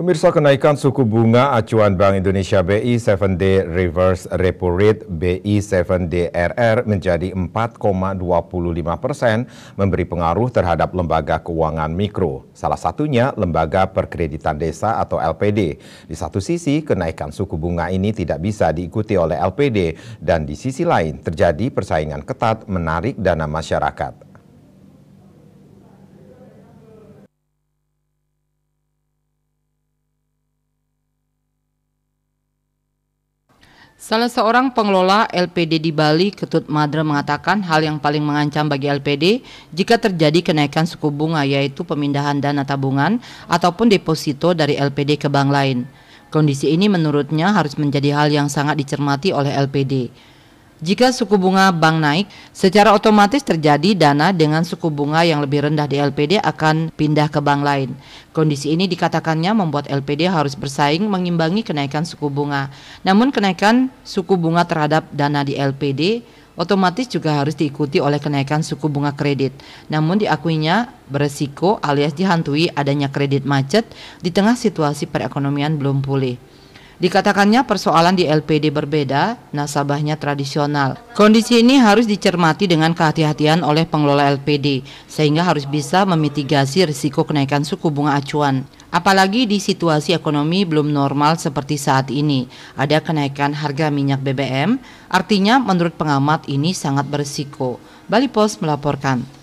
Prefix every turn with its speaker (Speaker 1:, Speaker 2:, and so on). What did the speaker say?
Speaker 1: Pemirsa kenaikan suku bunga acuan Bank Indonesia BI 7-day reverse repo rate BI 7DRR menjadi 4,25 persen memberi pengaruh terhadap lembaga keuangan mikro, salah satunya Lembaga Perkreditan Desa atau LPD. Di satu sisi, kenaikan suku bunga ini tidak bisa diikuti oleh LPD dan di sisi lain terjadi persaingan ketat menarik dana masyarakat.
Speaker 2: Salah seorang pengelola LPD di Bali, Ketut Madre mengatakan hal yang paling mengancam bagi LPD jika terjadi kenaikan suku bunga yaitu pemindahan dana tabungan ataupun deposito dari LPD ke bank lain. Kondisi ini menurutnya harus menjadi hal yang sangat dicermati oleh LPD. Jika suku bunga bank naik, secara otomatis terjadi dana dengan suku bunga yang lebih rendah di LPD akan pindah ke bank lain. Kondisi ini dikatakannya membuat LPD harus bersaing mengimbangi kenaikan suku bunga. Namun kenaikan suku bunga terhadap dana di LPD otomatis juga harus diikuti oleh kenaikan suku bunga kredit. Namun diakuinya beresiko alias dihantui adanya kredit macet di tengah situasi perekonomian belum pulih. Dikatakannya persoalan di LPD berbeda, nasabahnya tradisional. Kondisi ini harus dicermati dengan kehati-hatian oleh pengelola LPD, sehingga harus bisa memitigasi risiko kenaikan suku bunga acuan. Apalagi di situasi ekonomi belum normal seperti saat ini, ada kenaikan harga minyak BBM, artinya menurut pengamat ini sangat berisiko. Bali Post melaporkan.